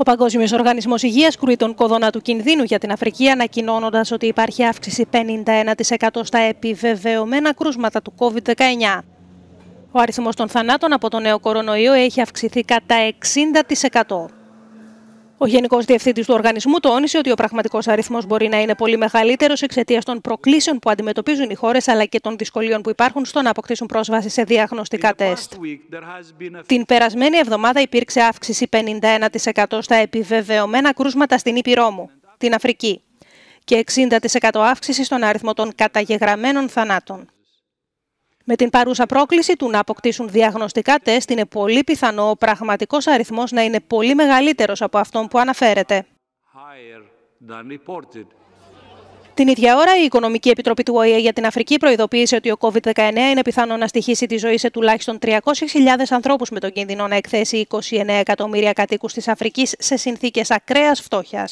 Ο Παγκόσμιος Οργανισμός Υγείας κρούει τον κόδωνα του κινδύνου για την Αφρική, ανακοινώνοντας ότι υπάρχει αύξηση 51% στα επιβεβαιωμένα κρούσματα του COVID-19. Ο αριθμός των θανάτων από το νέο κορονοϊό έχει αυξηθεί κατά 60%. Ο Γενικός Διευθυντή του οργανισμού τόνισε ότι ο πραγματικός αριθμός μπορεί να είναι πολύ μεγαλύτερος εξαιτίας των προκλήσεων που αντιμετωπίζουν οι χώρες αλλά και των δυσκολίων που υπάρχουν στο να αποκτήσουν πρόσβαση σε διαγνωστικά τεστ. Την περασμένη εβδομάδα υπήρξε αύξηση 51% στα επιβεβαιωμένα κρούσματα στην Ήπειρό μου, την Αφρική, και 60% αύξηση στον αριθμό των καταγεγραμμένων θανάτων. Με την παρούσα πρόκληση του να αποκτήσουν διαγνωστικά τεστ είναι πολύ πιθανό ο πραγματικός αριθμός να είναι πολύ μεγαλύτερος από αυτόν που αναφέρεται. Την ίδια ώρα, η Οικονομική Επιτροπή του ΟΗΕ για την Αφρική προειδοποίησε ότι ο COVID-19 είναι πιθανό να στοιχήσει τη ζωή σε τουλάχιστον 300.000 ανθρώπους, με τον κίνδυνο να εκθέσει 29 εκατομμύρια κατοίκους της Αφρικής σε συνθήκες ακραίας φτώχειας.